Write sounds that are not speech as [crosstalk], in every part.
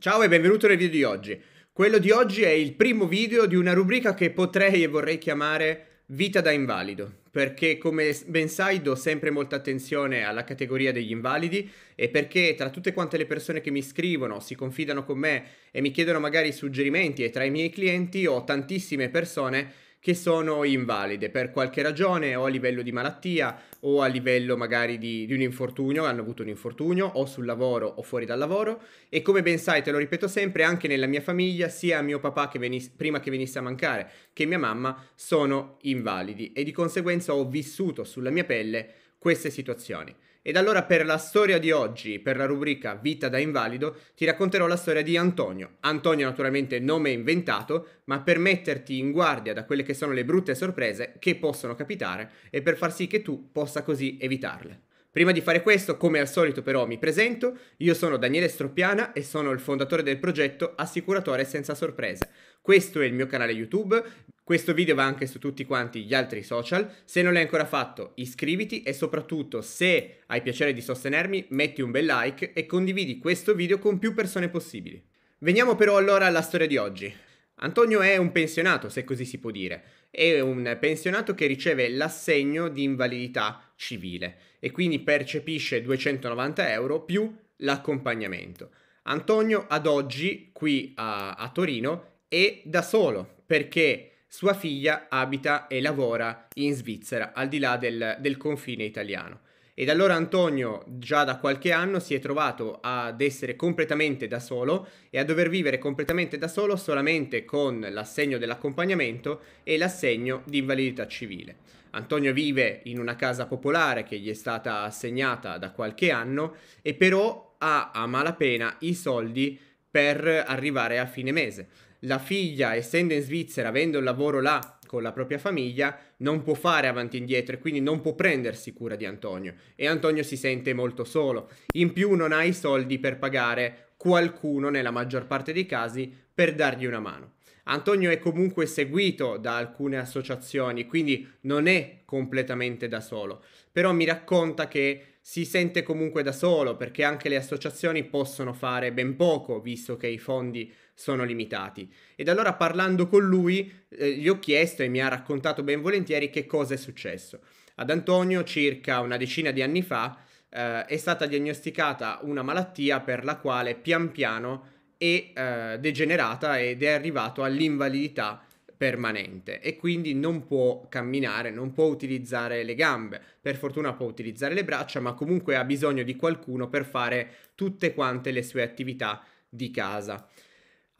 Ciao e benvenuto nel video di oggi. Quello di oggi è il primo video di una rubrica che potrei e vorrei chiamare Vita da invalido, perché come ben sai do sempre molta attenzione alla categoria degli invalidi e perché tra tutte quante le persone che mi scrivono, si confidano con me e mi chiedono magari suggerimenti e tra i miei clienti ho tantissime persone che sono invalide per qualche ragione o a livello di malattia o a livello magari di, di, un infortunio, hanno avuto un infortunio o sul lavoro o fuori dal lavoro e come ben sai, te lo ripeto sempre, anche nella mia famiglia sia mio papà che venisse, prima che venisse a mancare che mia mamma sono invalidi e di conseguenza ho vissuto sulla mia pelle queste situazioni. Ed allora per la storia di oggi, per la rubrica Vita da invalido, ti racconterò la storia di Antonio. Antonio naturalmente nome inventato, ma per metterti in guardia da quelle che sono le brutte sorprese che possono capitare e per far sì che tu possa così evitarle. Prima di fare questo, come al solito però mi presento, io sono Daniele Stroppiana e sono il fondatore del progetto Assicuratore senza sorprese. Questo è il mio canale YouTube, questo video va anche su tutti quanti gli altri social, se non l'hai ancora fatto iscriviti e soprattutto se hai piacere di sostenermi metti un bel like e condividi questo video con più persone possibili. Veniamo però allora alla storia di oggi. Antonio è un pensionato, se così si può dire, è un pensionato che riceve l'assegno di invalidità civile e quindi percepisce 290 euro più l'accompagnamento. Antonio ad oggi qui a, a Torino è da solo perché sua figlia abita e lavora in Svizzera, al di là del, del confine italiano. E da allora Antonio, già da qualche anno, si è trovato ad essere completamente da solo e a dover vivere completamente da solo solamente con l'assegno dell'accompagnamento e l'assegno di invalidità civile. Antonio vive in una casa popolare che gli è stata assegnata da qualche anno e però ha a malapena i soldi per arrivare a fine mese la figlia, essendo in Svizzera, avendo un lavoro là con la propria famiglia, non può fare avanti e indietro e quindi non può prendersi cura di Antonio. E Antonio si sente molto solo. In più non ha i soldi per pagare qualcuno, nella maggior parte dei casi, per dargli una mano. Antonio è comunque seguito da alcune associazioni, quindi non è completamente da solo, però mi racconta che si sente comunque da solo perché anche le associazioni possono fare ben poco, visto che i fondi sono limitati. Ed allora parlando con lui eh, gli ho chiesto e mi ha raccontato ben volentieri che cosa è successo. Ad Antonio circa una decina di anni fa eh, è stata diagnosticata una malattia per la quale pian piano è eh, degenerata ed è arrivato all'invalidità permanente e quindi non può camminare, non può utilizzare le gambe, per fortuna può utilizzare le braccia, ma comunque ha bisogno di qualcuno per fare tutte quante le sue attività di casa.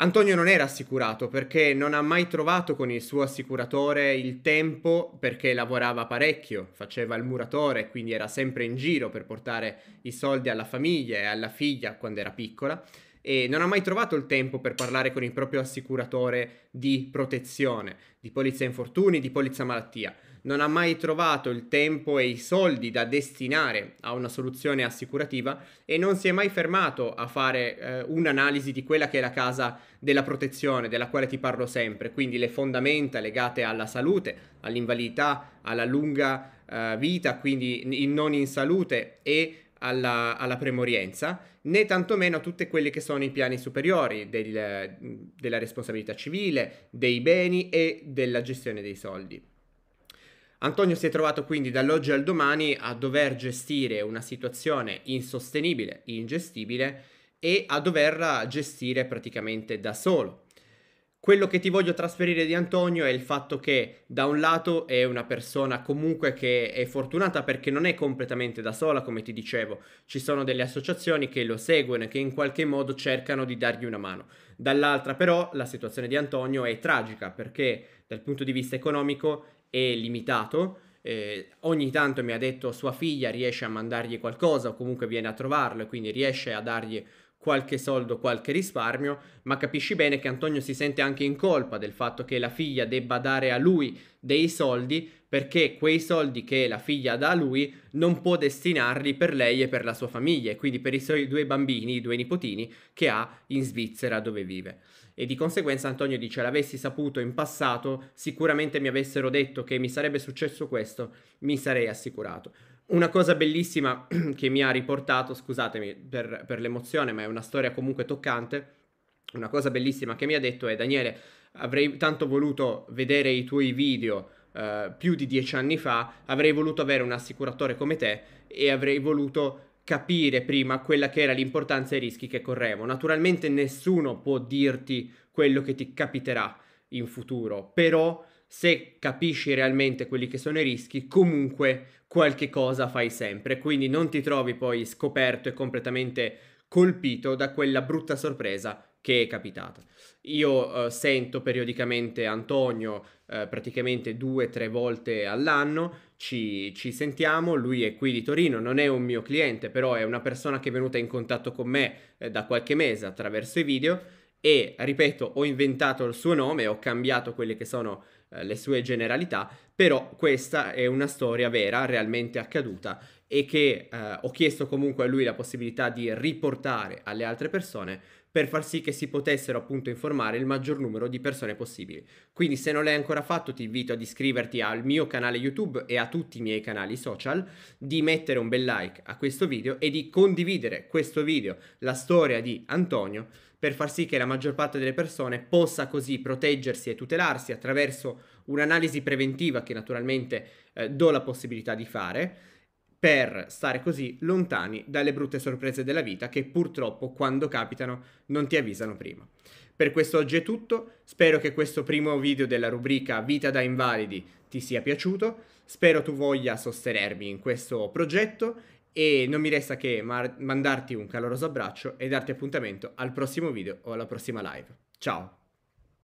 Antonio non era assicurato perché non ha mai trovato con il suo assicuratore il tempo perché lavorava parecchio, faceva il muratore, quindi era sempre in giro per portare i soldi alla famiglia e alla figlia quando era piccola e non ha mai trovato il tempo per parlare con il proprio assicuratore di protezione, di polizia infortuni, di polizia malattia non ha mai trovato il tempo e i soldi da destinare a una soluzione assicurativa e non si è mai fermato a fare eh, un'analisi di quella che è la casa della protezione della quale ti parlo sempre, quindi le fondamenta legate alla salute, all'invalidità, alla lunga eh, vita, quindi il non in salute e alla, alla, premorienza, né tantomeno a tutte quelle che sono i piani superiori del, della responsabilità civile, dei beni e della gestione dei soldi. Antonio si è trovato quindi dall'oggi al domani a dover gestire una situazione insostenibile, ingestibile e a doverla gestire praticamente da solo. Quello che ti voglio trasferire di Antonio è il fatto che da un lato è una persona comunque che è fortunata perché non è completamente da sola, come ti dicevo, ci sono delle associazioni che lo seguono e che in qualche modo cercano di dargli una mano. Dall'altra però la situazione di Antonio è tragica perché dal punto di vista economico è limitato. Eh, ogni tanto mi ha detto sua figlia riesce a mandargli qualcosa o comunque viene a trovarlo e quindi riesce a dargli qualche soldo, qualche risparmio, ma capisci bene che Antonio si sente anche in colpa del fatto che la figlia debba dare a lui dei soldi perché quei soldi che la figlia dà a lui non può destinarli per lei e per la sua famiglia e quindi per i suoi due bambini, i due nipotini che ha in Svizzera dove vive. E di conseguenza Antonio dice l'avessi saputo in passato sicuramente mi avessero detto che mi sarebbe successo questo, mi sarei assicurato. Una cosa bellissima [clears throat] che mi ha riportato, scusatemi per, per l'emozione, ma è una storia comunque toccante, una cosa bellissima che mi ha detto è Daniele, avrei tanto voluto vedere i tuoi video Uh, più di dieci anni fa, avrei voluto avere un assicuratore come te e avrei voluto capire prima quella che era l'importanza e i rischi che correvo. Naturalmente nessuno può dirti quello che ti capiterà in futuro, però se capisci realmente quelli che sono i rischi, comunque qualche cosa fai sempre, quindi non ti trovi poi scoperto e completamente colpito da quella brutta sorpresa che è capitata. Io eh, sento periodicamente Antonio eh, praticamente due o tre volte all'anno, ci, ci, sentiamo, lui è qui di Torino, non è un mio cliente, però è una persona che è venuta in contatto con me eh, da qualche mese attraverso i video e, ripeto, ho inventato il suo nome, ho cambiato quelle che sono eh, le sue generalità, però questa è una storia vera, realmente accaduta e che eh, ho chiesto comunque a lui la possibilità di riportare alle altre persone per far sì che si potessero appunto informare il maggior numero di persone possibili. Quindi se non l'hai ancora fatto ti invito ad iscriverti al mio canale YouTube e a tutti i miei canali social, di mettere un bel like a questo video e di condividere questo video, la storia di Antonio, per far sì che la maggior parte delle persone possa così proteggersi e tutelarsi attraverso un'analisi preventiva che naturalmente eh, do la possibilità di fare per stare così lontani dalle brutte sorprese della vita che purtroppo quando capitano non ti avvisano prima. Per questo oggi è tutto, spero che questo primo video della rubrica Vita da invalidi ti sia piaciuto, spero tu voglia sostenermi in questo progetto e non mi resta che mar- mandarti un caloroso abbraccio e darti appuntamento al prossimo video o alla prossima live. Ciao!